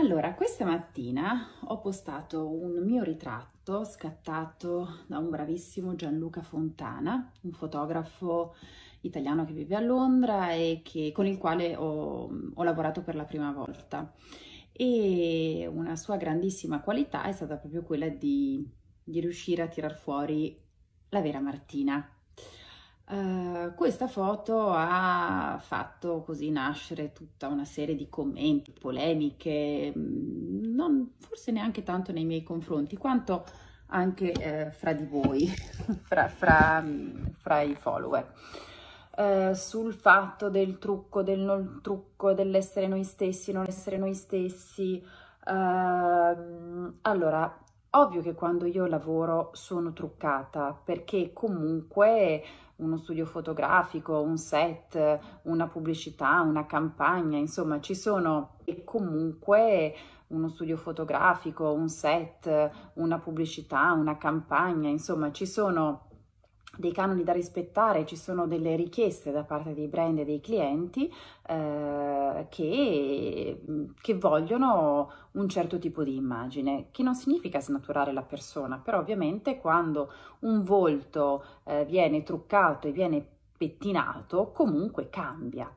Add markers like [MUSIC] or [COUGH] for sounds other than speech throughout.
Allora, questa mattina ho postato un mio ritratto scattato da un bravissimo Gianluca Fontana, un fotografo italiano che vive a Londra e che, con il quale ho, ho lavorato per la prima volta. E una sua grandissima qualità è stata proprio quella di, di riuscire a tirar fuori la vera Martina. Uh, questa foto ha fatto così nascere tutta una serie di commenti, polemiche, mm, non, forse neanche tanto nei miei confronti, quanto anche eh, fra di voi, [LAUGHS] fra, fra, mm, fra i follower. Eh, sul fatto del trucco, del non trucco, dell'essere noi stessi, non essere noi stessi. Eh, allora, Ovvio che quando io lavoro sono truccata perché comunque uno studio fotografico, un set, una pubblicità, una campagna, insomma ci sono e comunque uno studio fotografico, un set, una pubblicità, una campagna, insomma ci sono dei canoni da rispettare, ci sono delle richieste da parte dei brand e dei clienti eh, che, che, vogliono un certo tipo di immagine, che non significa snaturare la persona, però ovviamente quando un volto eh, viene truccato e viene pettinato, comunque cambia.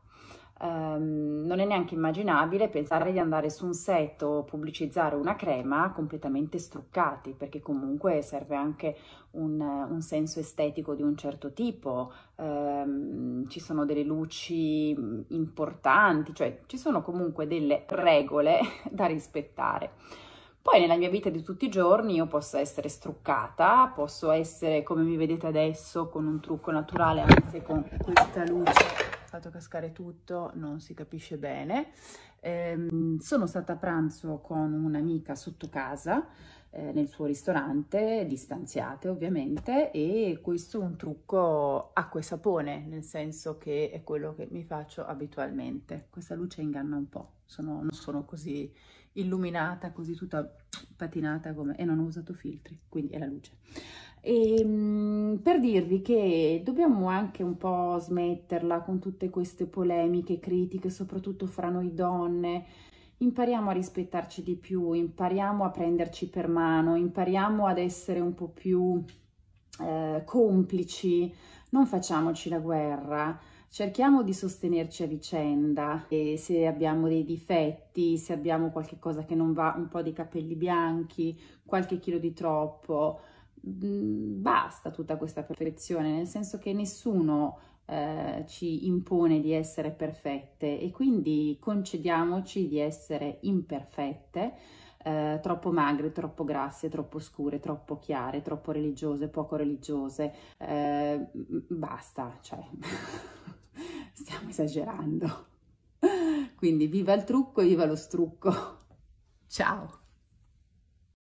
Um, non è neanche immaginabile pensare di andare su un set o pubblicizzare una crema completamente struccati, perché comunque serve anche un, un senso estetico di un certo tipo, um, ci sono delle luci importanti, cioè ci sono comunque delle regole [LAUGHS] da rispettare. Poi nella mia vita di tutti i giorni io posso essere struccata, posso essere come mi vedete adesso con un trucco naturale, anzi con questa luce fatto cascare tutto, non si capisce bene. Ehm, sono stata a pranzo con un'amica sotto casa, eh, nel suo ristorante, distanziate ovviamente, e questo è un trucco acqua e sapone, nel senso che è quello che mi faccio abitualmente. Questa luce inganna un po', sono, non sono così illuminata, così tutta patinata come, e non ho usato filtri, quindi è la luce. E, ehm, per dirvi che dobbiamo anche un po' smetterla con tutte queste polemiche, critiche, soprattutto fra noi donne, impariamo a rispettarci di più, impariamo a prenderci per mano, impariamo ad essere un po' più eh, complici, non facciamoci la guerra, Cerchiamo di sostenerci a vicenda e se abbiamo dei difetti, se abbiamo qualche cosa che non va, un po' di capelli bianchi, qualche chilo di troppo, mm, basta tutta questa perfezione, nel senso che nessuno eh, ci impone di essere perfette e quindi concediamoci di essere imperfette, eh, troppo magre, troppo grasse, troppo scure, troppo chiare, troppo religiose, poco religiose, eh, mm, basta, cioè... [LAUGHS] stiamo esagerando. Quindi viva il trucco e viva lo strucco. Ciao!